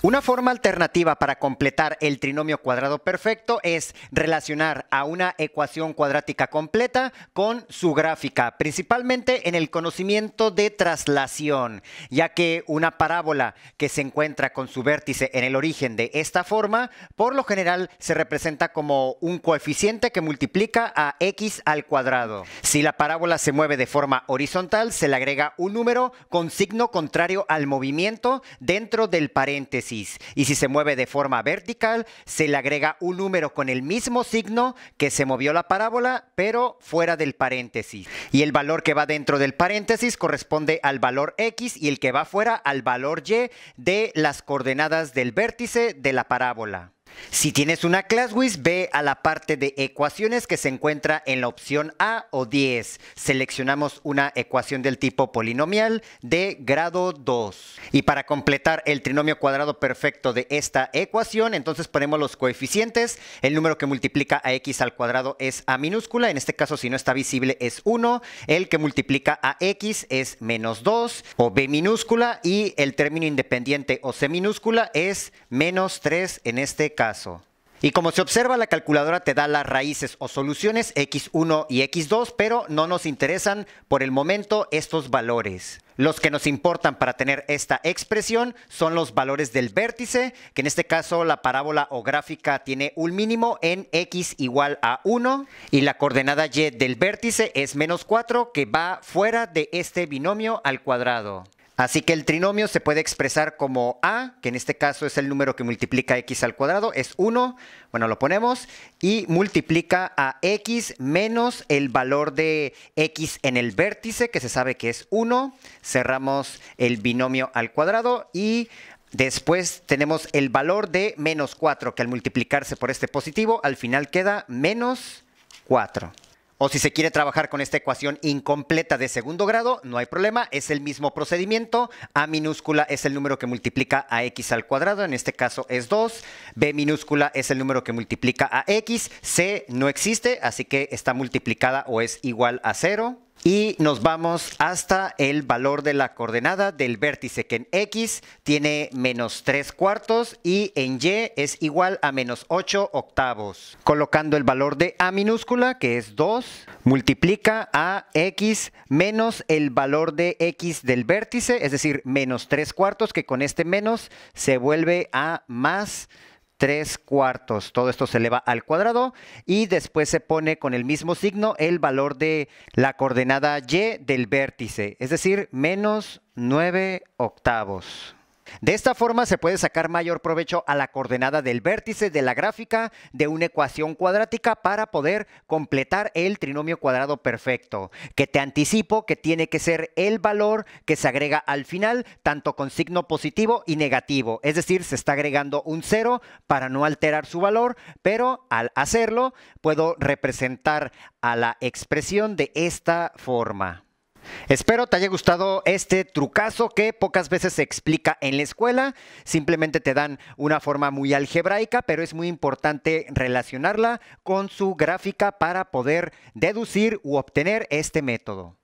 Una forma alternativa para completar el trinomio cuadrado perfecto es relacionar a una ecuación cuadrática completa con su gráfica, principalmente en el conocimiento de traslación, ya que una parábola que se encuentra con su vértice en el origen de esta forma, por lo general se representa como un coeficiente que multiplica a x al cuadrado. Si la parábola se mueve de forma horizontal, se le agrega un número con signo contrario al movimiento dentro del paréntesis y si se mueve de forma vertical, se le agrega un número con el mismo signo que se movió la parábola, pero fuera del paréntesis. Y el valor que va dentro del paréntesis corresponde al valor x y el que va fuera al valor y de las coordenadas del vértice de la parábola. Si tienes una ClassWiz, ve a la parte de ecuaciones que se encuentra en la opción A o 10. Seleccionamos una ecuación del tipo polinomial de grado 2. Y para completar el trinomio cuadrado perfecto de esta ecuación, entonces ponemos los coeficientes. El número que multiplica a x al cuadrado es a minúscula. En este caso, si no está visible, es 1. El que multiplica a x es menos 2 o b minúscula. Y el término independiente o c minúscula es menos 3 en este caso caso. Y como se observa, la calculadora te da las raíces o soluciones x1 y x2, pero no nos interesan por el momento estos valores. Los que nos importan para tener esta expresión son los valores del vértice, que en este caso la parábola o gráfica tiene un mínimo en x igual a 1 y la coordenada y del vértice es menos 4 que va fuera de este binomio al cuadrado. Así que el trinomio se puede expresar como a, que en este caso es el número que multiplica x al cuadrado, es 1, bueno, lo ponemos, y multiplica a x menos el valor de x en el vértice, que se sabe que es 1, cerramos el binomio al cuadrado y Después tenemos el valor de menos 4, que al multiplicarse por este positivo, al final queda menos 4. O si se quiere trabajar con esta ecuación incompleta de segundo grado, no hay problema, es el mismo procedimiento. A minúscula es el número que multiplica a x al cuadrado, en este caso es 2. B minúscula es el número que multiplica a x. C no existe, así que está multiplicada o es igual a 0. Y nos vamos hasta el valor de la coordenada del vértice, que en X tiene menos 3 cuartos y en Y es igual a menos 8 octavos. Colocando el valor de A minúscula, que es 2, multiplica a X menos el valor de X del vértice, es decir, menos 3 cuartos, que con este menos se vuelve a más 3 cuartos. Todo esto se eleva al cuadrado y después se pone con el mismo signo el valor de la coordenada y del vértice, es decir, menos 9 octavos. De esta forma se puede sacar mayor provecho a la coordenada del vértice de la gráfica de una ecuación cuadrática para poder completar el trinomio cuadrado perfecto, que te anticipo que tiene que ser el valor que se agrega al final, tanto con signo positivo y negativo, es decir, se está agregando un cero para no alterar su valor, pero al hacerlo puedo representar a la expresión de esta forma. Espero te haya gustado este trucazo que pocas veces se explica en la escuela, simplemente te dan una forma muy algebraica, pero es muy importante relacionarla con su gráfica para poder deducir u obtener este método.